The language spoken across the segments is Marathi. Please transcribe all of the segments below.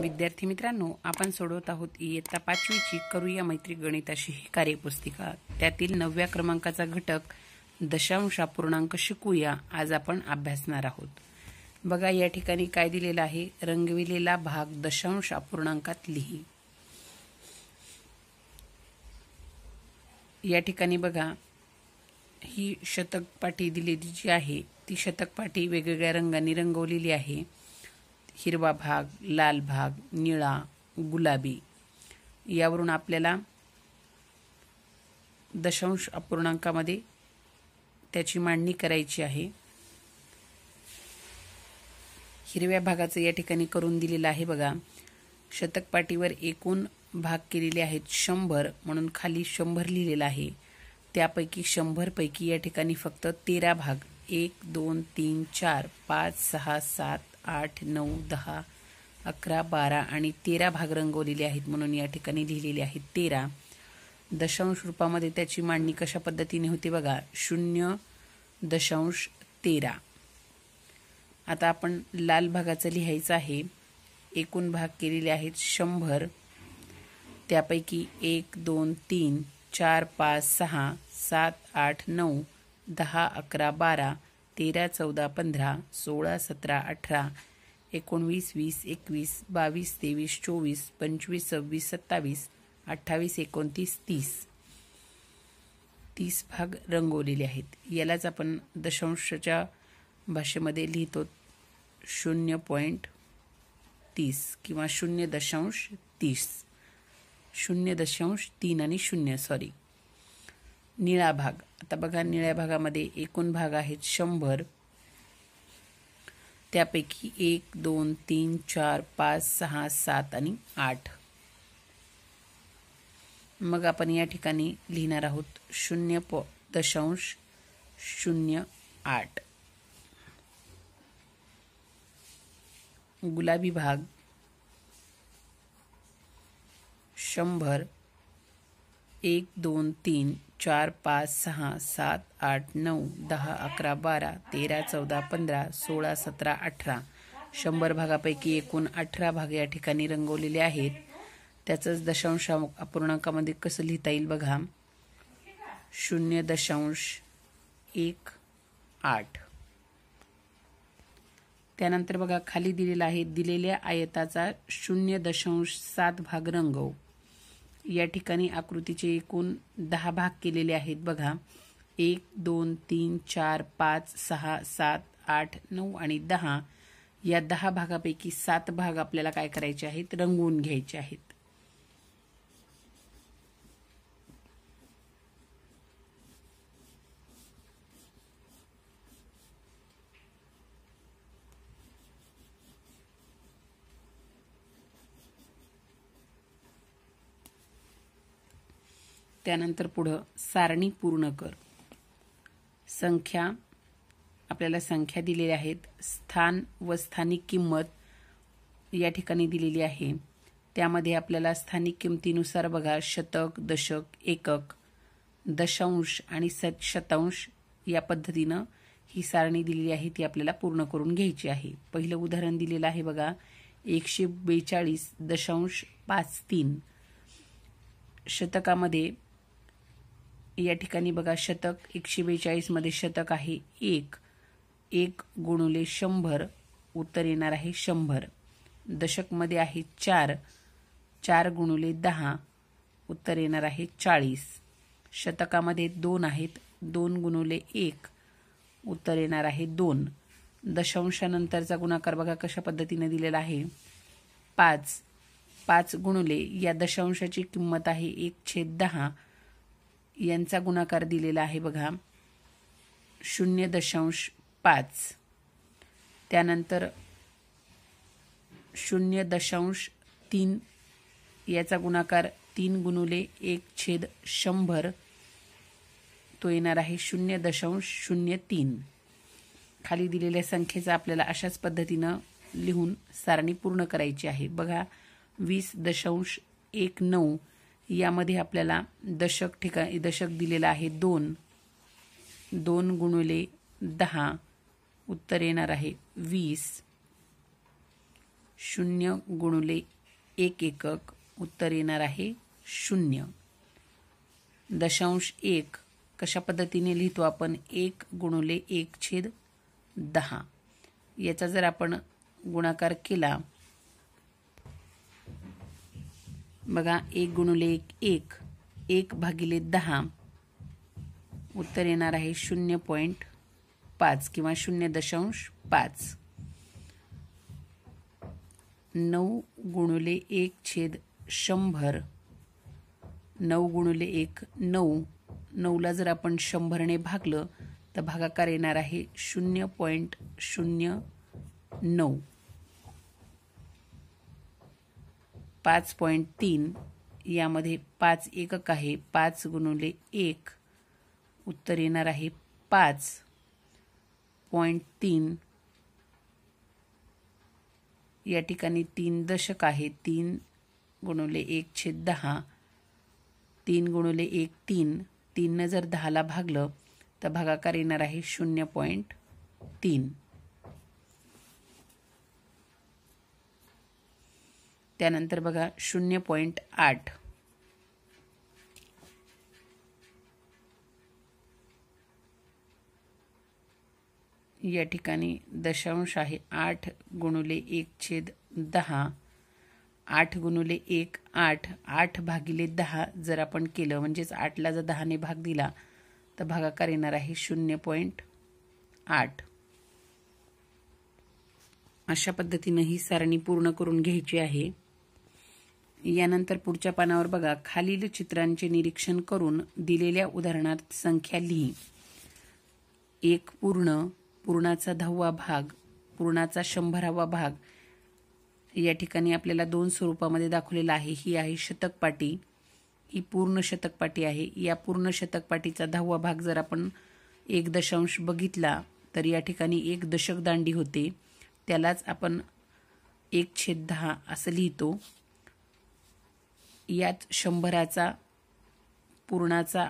विद्यार्थी मित्रांनो आपण सोडवत आहोत इयत्ता पाचवीची करूया मैत्री गणिताशी ही कार्यपुस्तिका त्यातील नवव्या क्रमांकाचा घटक दशांश पूर्णांक शिकूया आज आपण अभ्यासणार आहोत बघा या ठिकाणी काय दिलेलं आहे रंगविलेला भाग दशांश पूर्णांकात लिही या ठिकाणी बघा ही शतक पाटी दिलेली जी आहे ती शतक पाटी वेगवेगळ्या रंगांनी रंगवलेली आहे हिरवा भाग लाल भाग निळा गुलाबी यावरून आपल्याला दशांश अपूर्णांकामध्ये त्याची मांडणी करायची आहे हिरव्या भागाचं या ठिकाणी करून दिलेलं आहे बघा शतकपाटीवर एकूण भाग केलेले आहेत शंभर म्हणून खाली शंभर लिहिलेलं आहे त्यापैकी शंभरपैकी या ठिकाणी फक्त तेरा भाग एक दोन तीन चार पाच सहा सात आठ नऊ दहा अकरा बारा आणि तेरा भाग रंगवलेले आहेत म्हणून या ठिकाणी लिहिलेले आहेत तेरा दशांश रूपामध्ये त्याची मांडणी कशा पद्धतीने होते बघा शून्य दशांश तेरा आता आपण लाल भागाचं लिहायचं आहे एकूण भाग केलेले आहेत शंभर त्यापैकी एक दोन तीन चार पाच सहा सात आठ नऊ दहा अकरा बारा तेरा चौदा पंधरा सोळा सतरा अठरा एकोणवीस वीस एकवीस बावीस तेवीस चोवीस पंचवीस सव्वीस सत्तावीस अठ्ठावीस एकोणतीस तीस तीस भाग रंगवलेले आहेत यालाच आपण दशांशच्या भाषेमध्ये लिहितो शून्य पॉईंट तीस किंवा शून्य दशांश तीस शून्य दशांश तीन आणि शून्य सॉरी निळा भाग आता बघा निळ्या भागामध्ये एकूण भाग आहेत शंभर त्यापैकी एक दोन तीन चार पाच सहा सात आणि आठ मग आपण या ठिकाणी लिहिणार आहोत शून्य प दशांश शून्य आठ गुलाबी भाग शंभर एक दोन तीन चार पाच सहा सात आठ नऊ दहा अकरा बारा तेरा चौदा पंधरा सोळा सतरा अठरा शंभर भागापैकी एकूण अठरा भाग या ठिकाणी रंगवलेले आहेत त्याचंच दशांश अपूर्णांकामध्ये कसं लिहिता येईल बघा शून्य दशांश एक आठ त्यानंतर बघा खाली दिलेला आहे दिलेल्या आयताचा शून्य दशांश सात भाग रंगव या ठिकाणी आकृतीचे एकूण दहा भाग केलेले आहेत बघा एक दोन तीन चार पाच सहा सात आठ नऊ आणि दहा या दहा भागापैकी सात भाग आपल्याला काय करायचे आहेत रंगवून घ्यायचे आहेत त्यानंतर पुढं सारणी पूर्ण कर संख्या आपल्याला संख्या दिलेल्या आहेत स्थान व स्थानिक किंमत या ठिकाणी दिलेली आहे त्यामध्ये आपल्याला स्थानिक किंमतीनुसार बघा शतक दशक एकक दशांश आणि सत शतांश या पद्धतीनं ही सारणी दिलेली आहे ती आपल्याला पूर्ण करून घ्यायची आहे पहिलं उदाहरण दिलेलं आहे बघा एकशे बेचाळीस दशांश पाच तीन शतकामध्ये या ठिकाणी बघा शतक एकशे बेचाळीसमध्ये शतक आहे एक एक गुणुले शंभर उत्तर येणार आहे शंभर दशकमध्ये आहे चार चार गुणुले दहा उत्तर येणार आहे चाळीस शतकामध्ये दोन आहेत दोन गुणुले एक उत्तर येणार आहे दोन दशांशानंतरचा गुणाकार बघा कशा पद्धतीने दिलेला आहे पाच पाच गुणुले या दशांशाची किंमत आहे एक छेद दहा यांचा गुणाकार दिलेला आहे बघा शून्य दशांश पाच त्यानंतर शून्य दशांश तीन याचा गुणाकार तीन गुणुले एक छेद शंभर तो येणार आहे शून्य दशांश शून्य तीन खाली दिलेल्या संख्येचा आपल्याला अशाच पद्धतीनं लिहून सारणी पूर्ण करायची आहे बघा वीस दशांश एक नऊ यामध्ये आपल्याला दशक ठिका दशक दिलेलं आहे दोन दोन गुणुले दहा उत्तर येणार आहे वीस शून्य गुणुले एक एकक उत्तर येणार आहे शून्य दशांश एक कशा पद्धतीने लिहितो आपण एक गुणुले एक छेद दहा याचा जर आपण गुणाकार केला बघा एक गुणुले एक एक एक भागिले दहा उत्तर येणार आहे शून्य पॉईंट पाच किंवा शून्य दशांश पाच नऊ गुणुले एक छेद शंभर नऊ गुणुले एक नऊ नऊला जर आपण शंभरने भागलं तर भागाकार येणार आहे शून्य पॉईंट शून्य नऊ पाच पॉईंट तीन यामध्ये पाच एकक आहे पाच गुणवले एक उत्तर येणार आहे पाच पॉईंट तीन या ठिकाणी तीन दशक आहे तीन गुणवले एक छेद दहा तीन गुणवले एक तीन तीननं जर दहाला भागलं तर भागाकार येणार आहे शून्य पॉईंट तीन त्यानंतर बघा शून्य पॉईंट आठ या ठिकाणी दशांश आहे आठ गुणुले एक छेद दहा आठ गुणुले एक आठ आठ भागिले दहा जर आपण केलं म्हणजेच आठला जर दहाने भाग दिला तर भागाकार येणार आहे शून्य पॉईंट आठ अशा पद्धतीनं ही सारणी पूर्ण करून घ्यायची आहे यानंतर पुढच्या पानावर बघा खालील चित्रांचे निरीक्षण करून दिलेल्या उदाहरणार्थ संख्या लिही एक पूर्ण पूर्णाचा दहावा भाग पूर्णाचा शंभरावा भाग या ठिकाणी आपल्याला दोन स्वरूपामध्ये दाखवलेला आहे ही आहे शतकपाटी ही पूर्ण शतकपाटी आहे या पूर्ण शतकपाटीचा दहावा भाग जर आपण एक दशांश बघितला तर या ठिकाणी एक दशक दांडी होते त्यालाच आपण एक छेद दहा असं लिहितो यात शंभराचा पूर्णाचा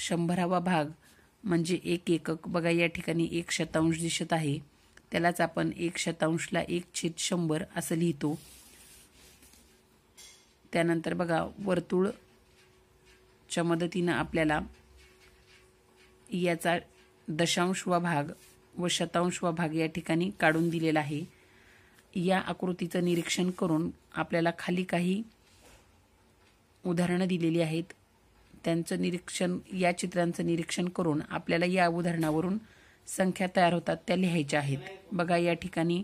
शंभरावा भाग म्हणजे एक एकक बघा या ठिकाणी एक शतांश दिसत आहे त्यालाच आपण एक शतांशला एक छेद शंभर असं लिहितो त्यानंतर बघा वर्तुळच्या मदतीनं आपल्याला याचा दशांश दशांशवा भाग व शतांश वा भाग या ठिकाणी काढून दिलेला आहे या आकृतीचं निरीक्षण करून आपल्याला खाली काही उदाहरणं दिलेली आहेत त्यांचं निरीक्षण या चित्रांचं निरीक्षण करून आपल्याला या उदाहरणावरून संख्या तयार होतात त्या लिहायच्या आहेत बघा या ठिकाणी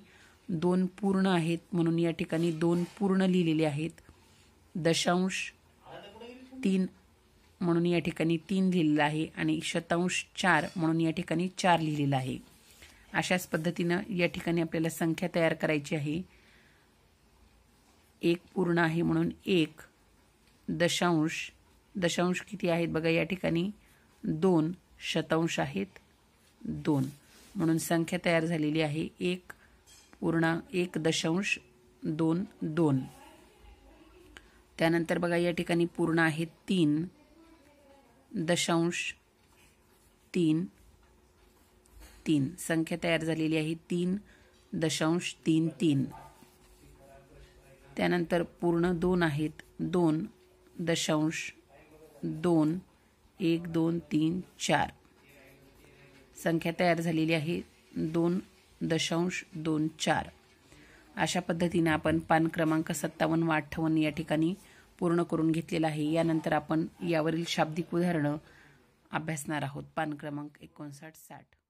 दोन पूर्ण आहेत म्हणून या ठिकाणी दोन पूर्ण लिहिलेले आहेत दशांश तीन म्हणून या ठिकाणी तीन लिहिलेलं आहे आणि शतांश चार म्हणून या ठिकाणी चार लिहिलेलं आहे अशाच पद्धतीनं या ठिकाणी आपल्याला संख्या तयार करायची आहे एक पूर्ण आहे म्हणून एक दशांश दशांश किती आहेत बघा या ठिकाणी दोन शतांश आहेत दोन म्हणून संख्या तयार झालेली आहे एक पूर्णा एक दशांश दोन दोन त्यानंतर बघा या ठिकाणी पूर्ण आहे तीन दशांश तीन तीन संख्या तयार झालेली आहे तीन दशांश तीन तीन त्यानंतर पूर्ण दोन आहेत दोन दशांश दोन एक दोन तीन चार संख्या तयार झालेली आहे दोन दशांश दोन चार अशा पद्धतीनं आपण पान क्रमांक सत्तावन्न व अठ्ठावन्न या ठिकाणी पूर्ण करून घेतलेला आहे यानंतर आपण यावरील शाब्दिक उदाहरणं अभ्यासणार आहोत पान क्रमांक एकोणसाठ साठ